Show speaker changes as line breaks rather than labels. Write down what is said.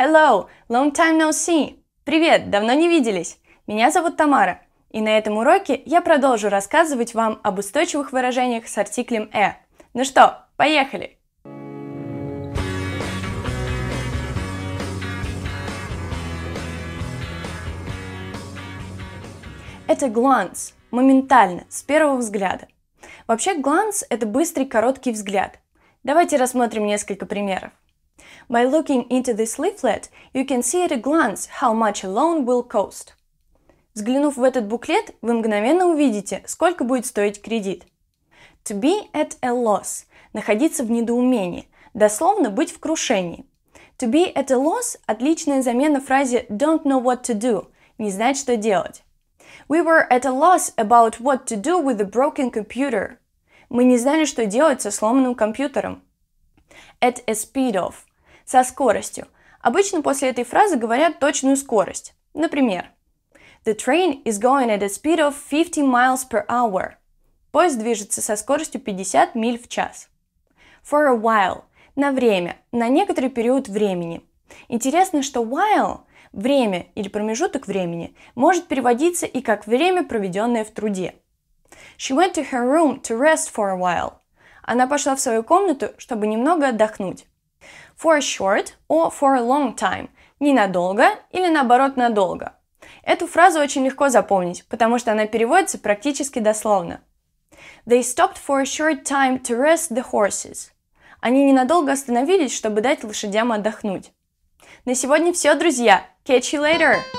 Hello! Long time no see! Привет! Давно не виделись! Меня зовут Тамара, и на этом уроке я продолжу рассказывать вам об устойчивых выражениях с артиклем «э». Ну что, поехали! Это glance, моментально, с первого взгляда. Вообще, glance это быстрый, короткий взгляд. Давайте рассмотрим несколько примеров. By looking into this leaflet, you can see at a glance how much a loan will cost. Взглянув в этот буклет, вы мгновенно увидите, сколько будет стоить кредит. To be at a loss – находиться в недоумении, дословно быть в крушении. To be at a loss – отличная замена фразе don't know what to do – не знать, что делать. We were at a loss about what to do with the broken computer. Мы не знали, что делать со сломанным компьютером. At a speed of со скоростью. Обычно после этой фразы говорят точную скорость. Например, The train is going at a speed of 50 miles per hour. Поезд движется со скоростью 50 миль в час. For a while – на время, на некоторый период времени. Интересно, что while – время или промежуток времени – может переводиться и как время, проведенное в труде. She went to her room to rest for a while. Она пошла в свою комнату, чтобы немного отдохнуть for a short or for a long time – ненадолго или наоборот надолго. Эту фразу очень легко запомнить, потому что она переводится практически дословно. They stopped for a short time to rest the horses. Они ненадолго остановились, чтобы дать лошадям отдохнуть. На сегодня все, друзья. Catch you later!